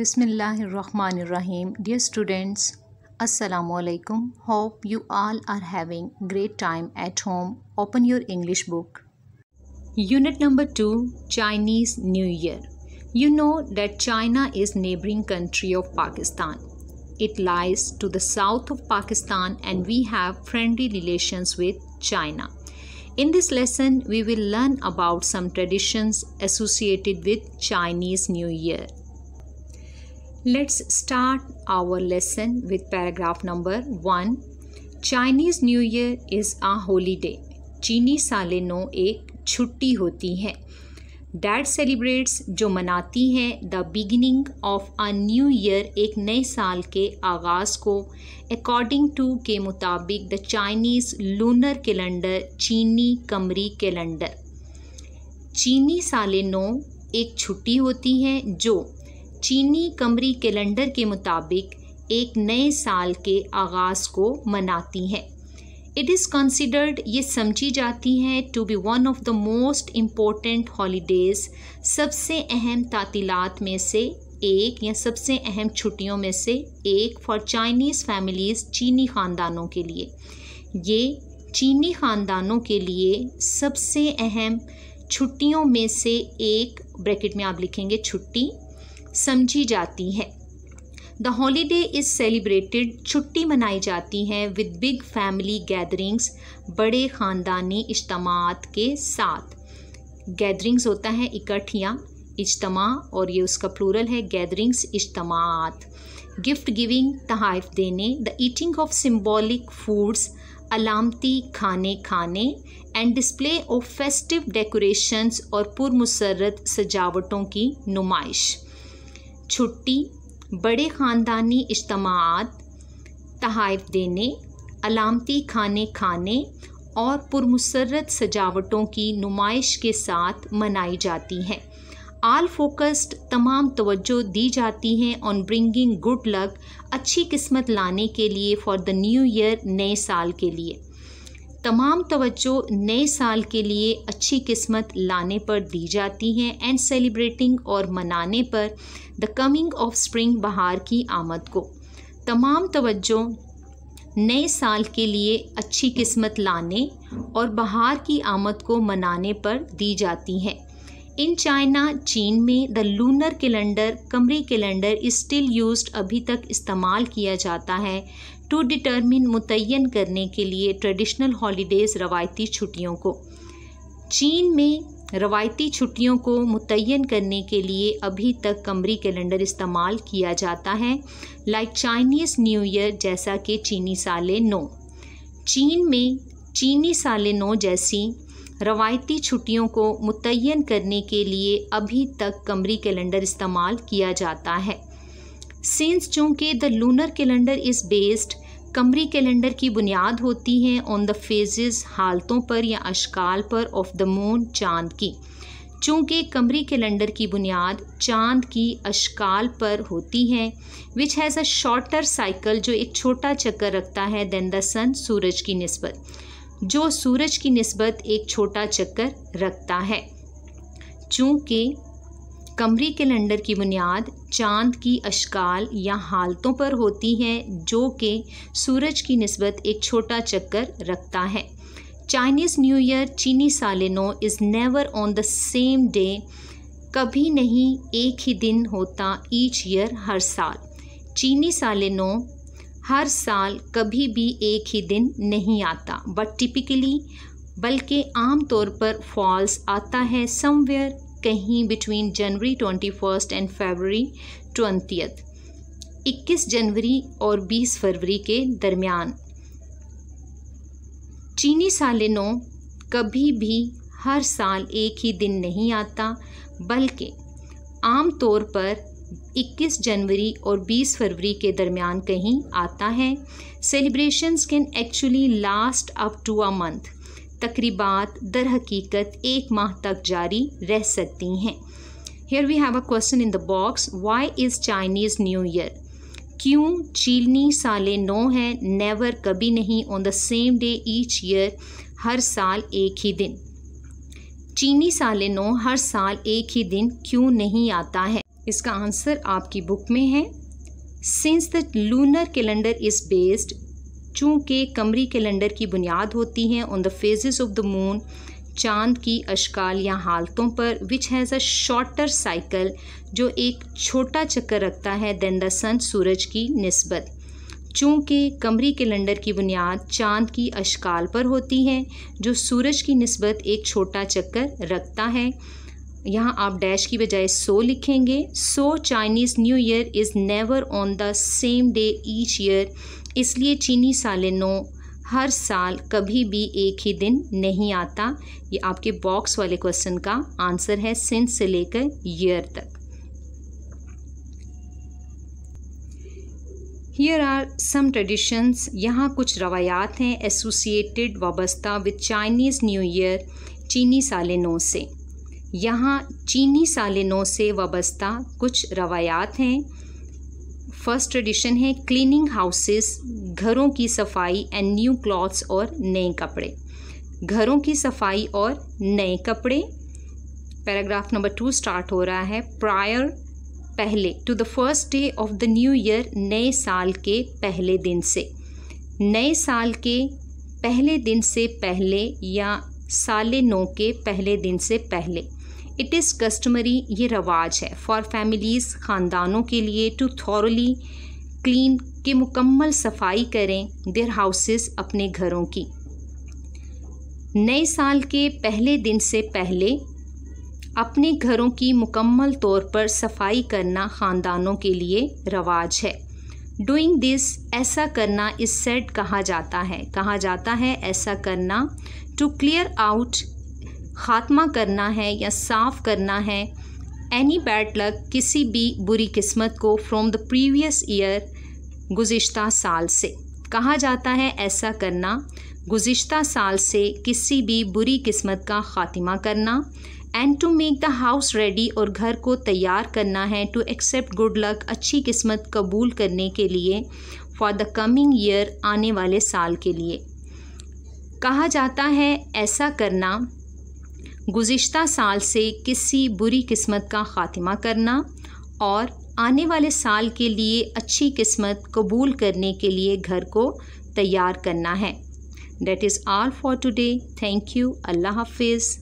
Bismillahirrahmanirrahim. Dear students, Assalamu alaikum. Hope you all are having great time at home. Open your English book. Unit number 2 Chinese New Year. You know that China is neighboring country of Pakistan. It lies to the south of Pakistan and we have friendly relations with China. In this lesson, we will learn about some traditions associated with Chinese New Year. Let's start our lesson with paragraph number 1. Chinese New Year is a holiday. चीनी साले no एक छुट्टी होती है that celebrates जो मनाती है the beginning of a new year एक नए साल के आगाज़ को अकॉर्डिंग टू के मुताबिक द चाइनीज़ लूनर कैलेंडर चीनी कमरी कैलेंडर चीनी साले नो एक छुट्टी होती है जो चीनी कमरी कैलेंडर के मुताबिक एक नए साल के आगाज़ को मनाती हैं इट इज़ कंसिडर्ड ये समझी जाती हैं to be one of the most important holidays सबसे अहम तातीलत में से एक या सबसे अहम छुट्टियों में से एक फॉर चाइनीज़ फैमिलीज़ चीनी ख़ानदानों के लिए ये चीनी ख़ानदानों के लिए सबसे अहम छुट्टियों में से एक ब्रैकेट में आप लिखेंगे छुट्टी समझी जाती है द हॉलीडे इज़ सेलिब्रेटेड छुट्टी मनाई जाती है विद बिग फैमिली गैदरिंग्स बड़े ख़ानदानी इज्तम के साथ गैदरिंग्स होता है इकट्ठिया इजतमा और ये उसका प्लूरल है गैदरिंग्स इज्तम गिफ्ट गिविंग तहफ़ देने the eating of symbolic foods अलामती खाने खाने and display of festive decorations और पुरमसरत सजावटों की नुमाइश छुट्टी बड़े ख़ानदानी इज्तमात तहफ़ देने अलामती खाने खाने और पुरमसरत सजावटों की नुमाइश के साथ मनाई जाती हैं आल फोकस्ड तमाम तवज्जो दी जाती हैं ऑन ब्रिंगिंग गुड लक अच्छी किस्मत लाने के लिए फॉर द न्यू ईयर नए साल के लिए तमाम तवज्जो नए साल के लिए अच्छी किस्मत लाने पर दी जाती है एंड सेलिब्रेटिंग और मनाने पर द कमिंग ऑफ स्प्रिंग बहार की आमद को तमाम तवज्जो नए साल के लिए अच्छी किस्मत लाने और बहार की आमद को मनाने पर दी जाती है इन चाइना चीन में द लूनर कैलेंडर कमरी कैलेंडर स्टिल यूज्ड अभी तक इस्तेमाल किया जाता है टू डिटर्मिन मुतन करने के लिए ट्रेडिशनल हॉलीडेज़ रवायती छुट्टियों को चीन में रवायती छुट्टियों को मुतन करने के लिए अभी तक कमरी कैलेंडर इस्तेमाल किया जाता है लाइक चाइनीज़ न्यू ईयर जैसा कि चीनी साले नो चीन में चीनी साले नो जैसी रवायती छुट्टियों को मुतन करने के लिए अभी तक कमरी कैलेंडर इस्तेमाल किया जाता है सिंस चूँकि the lunar calendar is based कमरी कैलेंडर की बुनियाद होती है ऑन द फेजेस हालतों पर या अशकाल पर ऑफ द मून चांद की चूँकि कमरी कैलेंडर की बुनियाद चांद की अशकाल पर होती हैं which has a shorter cycle जो एक छोटा चक्कर रखता है देन द सन सूरज की नस्बत जो सूरज की नस्बत एक छोटा चक्कर रखता है चूँकि कमरी कैलेंडर की बुनियाद चांद की अशकाल या हालतों पर होती है जो कि सूरज की नस्बत एक छोटा चक्कर रखता है चाइनीज़ न्यू ईयर चीनी साल नो is never on the same day कभी नहीं एक ही दिन होता ईच ईयर हर साल चीनी साल नो हर साल कभी भी एक ही दिन नहीं आता बट टिपिकली बल्कि आम तौर पर फॉल्स आता है समवेयर कहीं between January twenty first and February twentieth इक्कीस जनवरी और बीस फरवरी के दरमियान चीनी सालिनों कभी भी हर साल एक ही दिन नहीं आता बल्कि आम तौर पर 21 जनवरी और 20 फरवरी के दरमियान कहीं आता है celebrations can actually last up to a month तकरीबात दर हकीकत एक माह तक जारी रह सकती हैं here we have a question in the box why is Chinese new year क्यों चीनी साले नो है नेवर कभी नहीं on the same day each year हर साल एक ही दिन चीनी साले नो हर साल एक ही दिन क्यों नहीं आता है इसका आंसर आपकी बुक में है since the lunar calendar is based चूँकि कमरी कैलेंडर की बुनियाद होती हैं on the phases of the moon चांद की अशकाल या हालतों पर which has a shorter cycle जो एक छोटा चक्कर रखता है देन द सन सूरज की नस्बत चूँकि कमरी कैलेंडर की बुनियाद चांद की अशकाल पर होती है जो सूरज की नस्बत एक छोटा चक्कर रखता है यहाँ आप डैश की बजाय सो लिखेंगे so Chinese new year is never on the same day each year इसलिए चीनी सालिनो हर साल कभी भी एक ही दिन नहीं आता ये आपके बॉक्स वाले क्वेश्चन का आंसर है सिंस से लेकर ईयर तक हियर आर सम ट्रेडिशंस यहाँ कुछ रवायात हैं एसोसिएटेड वाबस्ता विद चाइनीज़ न्यू ईयर चीनी सालिनों से यहाँ चीनी सालनों से वाबस्ता कुछ रवायात हैं फर्स्ट ट्रेडिशन है क्लीनिंग हाउसेस घरों की सफाई एंड न्यू क्लॉथ्स और नए कपड़े घरों की सफाई और नए कपड़े पैराग्राफ नंबर टू स्टार्ट हो रहा है प्रायर पहले to the first day of the new year नए साल के पहले दिन से नए साल के पहले दिन से पहले या साले नौ के पहले दिन से पहले इट इज़ कस्टमरी ये रवाज है फॉर फैमिलीज़ ख़ानदानों के लिए टू थॉरली क्लीन के मुकम्मल सफाई करें देयर हाउसेस अपने घरों की नए साल के पहले दिन से पहले अपने घरों की मुकम्मल तौर पर सफाई करना ख़ानदानों के लिए रवाज है डूइंग दिस ऐसा करना इस सेट कहा जाता है कहा जाता है ऐसा करना टू क्लियर आउट खात्मा करना है या साफ़ करना है एनी बैड लक किसी भी बुरी किस्मत को फ्रॉम द प्रीवियस ईयर गुज्त साल से कहा जाता है ऐसा करना गुज्त साल से किसी भी बुरी किस्मत का ख़ात्मा करना and to make the house ready और घर को तैयार करना है टू एक्सेप्ट गुड लक अच्छी किस्मत कबूल करने के लिए फॉर द कमिंग ईयर आने वाले साल के लिए कहा जाता है ऐसा करना गुज्त साल से किसी बुरी किस्मत का ख़ात्मा करना और आने वाले साल के लिए अच्छी किस्मत कबूल करने के लिए घर को तैयार करना है that is all for today thank you अल्लाह हाफिज़